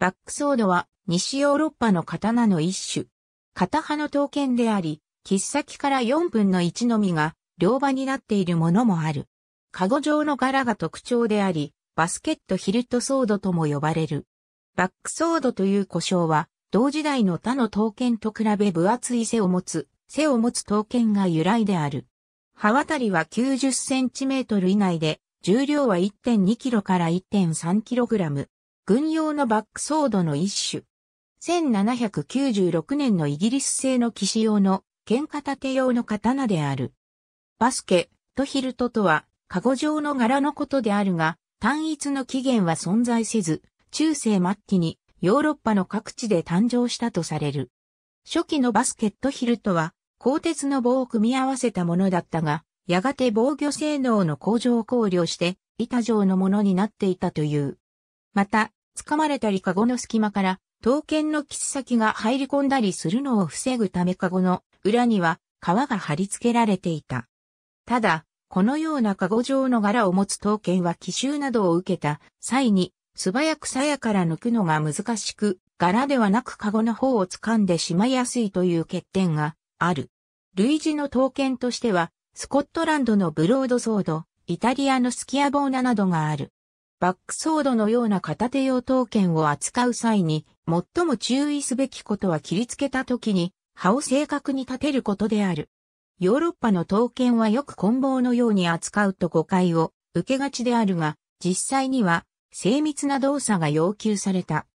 バックソードは西ヨーロッパの刀の一種。片刃の刀剣であり、切っ先から4分の1のみが両刃になっているものもある。カゴ状の柄が特徴であり、バスケットヒルトソードとも呼ばれる。バックソードという呼称は、同時代の他の刀剣と比べ分厚い背を持つ、背を持つ刀剣が由来である。刃渡りは90センチメートル以内で、重量は1.2キロから1.3キログラム。軍用のバックソードの一種。1796年のイギリス製の騎士用の剣片手用の刀である。バスケ、とヒルトとは、カゴ状の柄のことであるが、単一の起源は存在せず、中世末期にヨーロッパの各地で誕生したとされる。初期のバスケットヒルトは、鋼鉄の棒を組み合わせたものだったが、やがて防御性能の向上を考慮して、板状のものになっていたという。また、掴まれたりカゴの隙間から刀剣の切っ先が入り込んだりするのを防ぐためカゴの裏には皮が貼り付けられていた。ただ、このようなカゴ状の柄を持つ刀剣は奇襲などを受けた際に素早く鞘から抜くのが難しく、柄ではなくカゴの方を掴んでしまいやすいという欠点がある。類似の刀剣としては、スコットランドのブロードソード、イタリアのスキアボーナなどがある。バックソードのような片手用刀剣を扱う際に、最も注意すべきことは切りつけた時に、刃を正確に立てることである。ヨーロッパの刀剣はよく棍棒のように扱うと誤解を受けがちであるが、実際には精密な動作が要求された。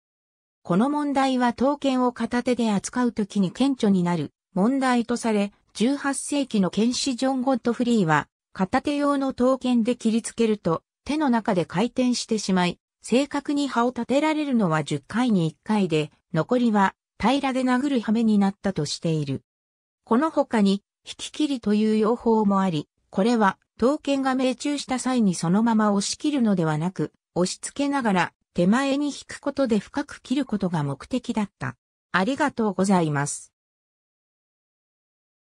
この問題は刀剣を片手で扱う時に顕著になる問題とされ、18世紀の剣士ジョン・ゴッドフリーは、片手用の刀剣で切りつけると、手の中で回転してしまい、正確に葉を立てられるのは10回に1回で、残りは平らで殴る羽目になったとしている。この他に、引き切りという用法もあり、これは、刀剣が命中した際にそのまま押し切るのではなく、押し付けながら手前に引くことで深く切ることが目的だった。ありがとうございます。